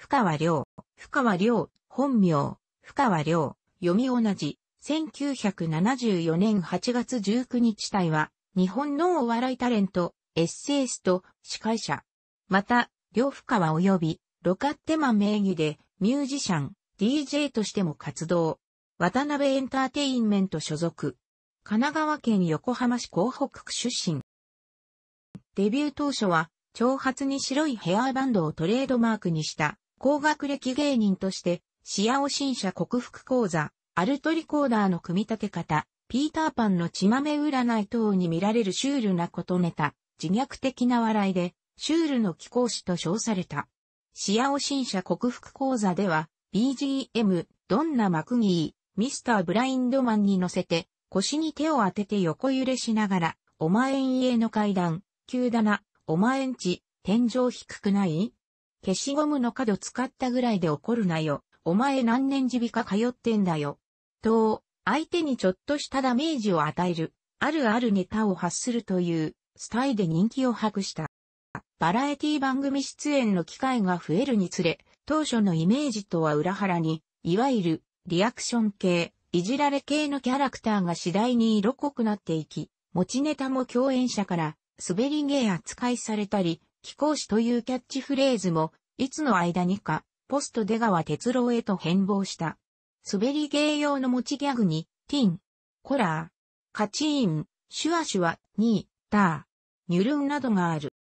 深川亮、深川亮、本名、深川亮、読み同じ、1974年8月19日体は、日本のお笑いタレント、エッセイスト、司会者。また、両深川及び、ロカッテマン名義で、ミュージシャン、DJ としても活動。渡辺エンターテインメント所属。神奈川県横浜市港北区出身。デビュー当初は、長髪に白いヘアバンドをトレードマークにした高学歴芸人として、シアオ新社克服講座、アルトリコーダーの組み立て方、ピーターパンの血豆占い等に見られるシュールなことネタ、自虐的な笑いで、シュールの貴公子と称された。シアオ新社克服講座では、BGM、どんなマクギー、ミスター・ブラインドマンに乗せて、腰に手を当てて横揺れしながら、お前ん家の階段、急だな、お前んち、天井低くない消しゴムの角使ったぐらいで怒るなよ。お前何年地鼻か通ってんだよ。と、相手にちょっとしたダメージを与える、あるあるネタを発するという、スタイで人気を博した。バラエティ番組出演の機会が増えるにつれ、当初のイメージとは裏腹に、いわゆる、リアクション系、いじられ系のキャラクターが次第に色濃くなっていき、持ちネタも共演者から、滑り芸扱いされたり、貴公子というキャッチフレーズも、いつの間にか、ポスト出川哲郎へと変貌した。滑り芸用の持ちギャグに、ティン、コラー、カチーン、シュワシュワ、ニー、ター、ニュルンなどがある。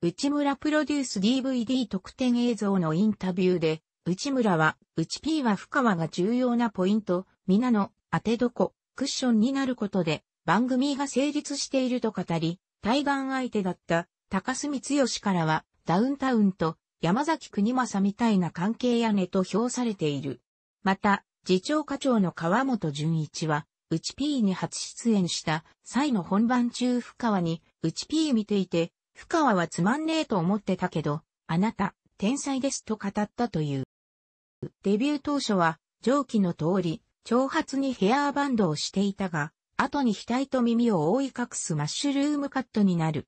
内村プロデュース DVD 特典映像のインタビューで、内村は、内 P は深川が重要なポイント、皆の当てどこ、クッションになることで、番組が成立していると語り、対岸相手だった高須光義からは、ダウンタウンと山崎国正みたいな関係やねと評されている。また、次長課長の川本淳一は、うち P に初出演した際の本番中深川に、うち P 見ていて、深川はつまんねえと思ってたけど、あなた、天才ですと語ったという。デビュー当初は、上記の通り、長髪にヘアーバンドをしていたが、後に額と耳を覆い隠すマッシュルームカットになる。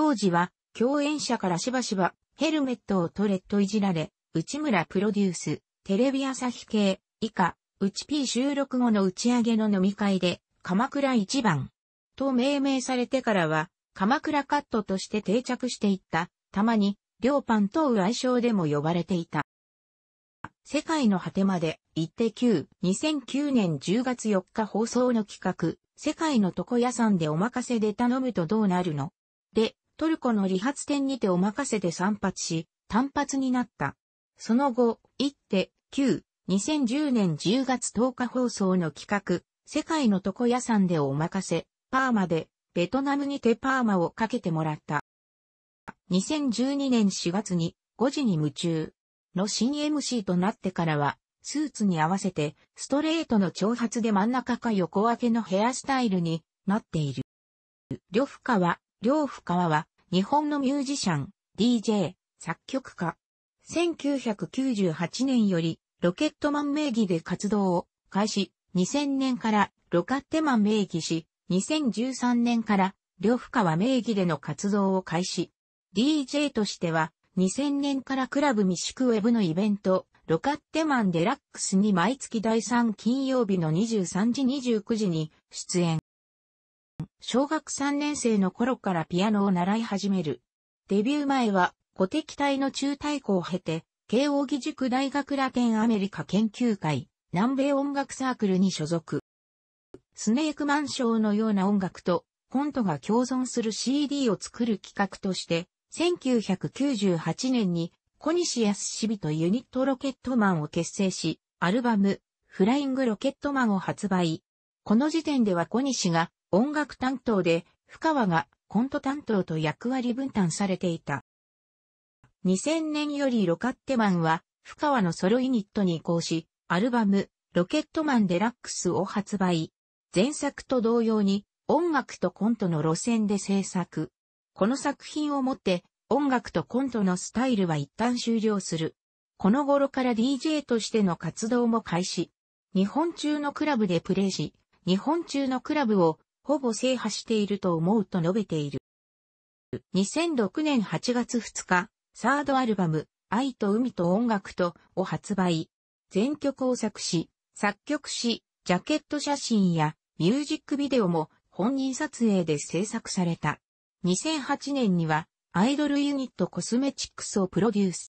当時は、共演者からしばしば、ヘルメットをトレッいじられ、内村プロデュース、テレビ朝日系、以下、内 P 収録後の打ち上げの飲み会で、鎌倉一番、と命名されてからは、鎌倉カットとして定着していった、たまに、両パンと愛称でも呼ばれていた。世界の果てまで、一定級、2009年10月4日放送の企画、世界の床屋さんでお任せで頼むとどうなるので、トルコの理髪店にてお任せで散髪し、単発になった。その後、一手、9、2010年10月10日放送の企画、世界の床屋さんでお任せ、パーマで、ベトナムにてパーマをかけてもらった。2012年4月に、5時に夢中の新 MC となってからは、スーツに合わせて、ストレートの長髪で真ん中か横分けのヘアスタイルになっている。両深は、両深は、日本のミュージシャン、DJ、作曲家。1998年より、ロケットマン名義で活動を開始、2000年からロカッテマン名義し、2013年から両深は名義での活動を開始。DJ としては、2000年からクラブミシクウェブのイベント、ロカッテマンデラックスに毎月第3金曜日の23時29時に出演。小学3年生の頃からピアノを習い始める。デビュー前は、古敵隊の中退校を経て、慶応義塾大学ラテンアメリカ研究会、南米音楽サークルに所属。スネークマンショーのような音楽と、コントが共存する CD を作る企画として、1998年に、小西康史とユニットロケットマンを結成し、アルバム、フライングロケットマンを発売。この時点では小西が音楽担当で、深川がコント担当と役割分担されていた。2000年よりロカッテマンは、深川のソロユニットに移行し、アルバム、ロケットマンデラックスを発売。前作と同様に、音楽とコントの路線で制作。この作品をもって、音楽とコントのスタイルは一旦終了する。この頃から DJ としての活動も開始。日本中のクラブでプレイし、日本中のクラブをほぼ制覇していると思うと述べている。2006年8月2日、サードアルバム、愛と海と音楽とを発売。全曲を作詞、作曲し、ジャケット写真やミュージックビデオも本人撮影で制作された。2008年にはアイドルユニットコスメチックスをプロデュース。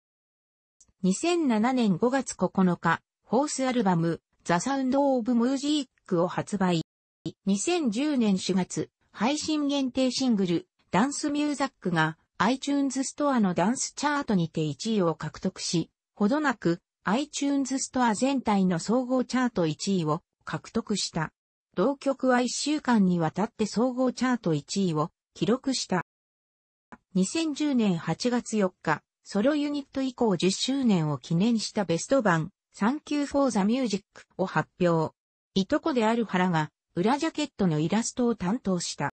2007年5月9日、フォースアルバム、ザ・サウンド・オブ・ムージークを発売。2010年4月、配信限定シングル、ダンスミューザックが iTunes ストアのダンスチャートにて1位を獲得し、ほどなく iTunes ストア全体の総合チャート1位を獲得した。同曲は1週間にわたって総合チャート1位を記録した。2010年8月4日、ソロユニット以降10周年を記念したベスト版、Thank you for the music を発表。いとこである原が裏ジャケットのイラストを担当した。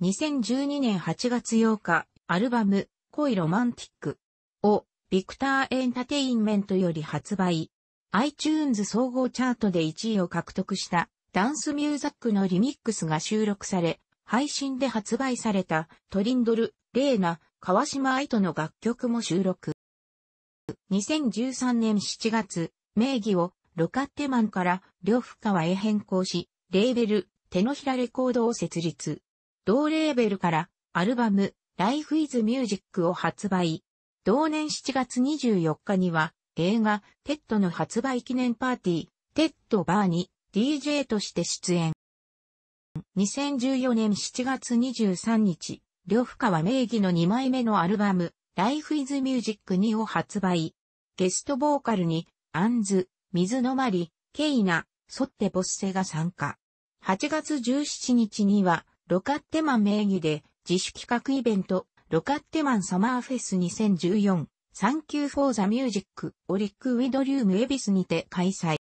2012年8月8日、アルバム、恋ロマンティックを、ビクターエンタテインメントより発売。iTunes 総合チャートで1位を獲得したダンスミューザックのリミックスが収録され、配信で発売されたトリンドル、レーナ、川島愛との楽曲も収録。2013年7月、名義をロカッテマンから両深川へ変更し、レーベル、手のひらレコードを設立。同レーベルから、アルバム、Life is Music を発売。同年7月24日には、映画、テッドの発売記念パーティー、テッドバーに DJ として出演。2014年7月23日、両深は名義の2枚目のアルバム、Life is Music 2を発売。ゲストボーカルに、アンズ、水のまり、ケイナ、ソッテ・ボッセが参加。8月17日には、ロカッテマン名義で自主企画イベント、ロカッテマンサマーフェス2014、サンキューフォーザミュージック、オリックウィドリウムエビスにて開催。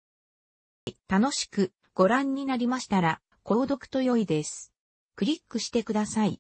楽しくご覧になりましたら、購読と良いです。クリックしてください。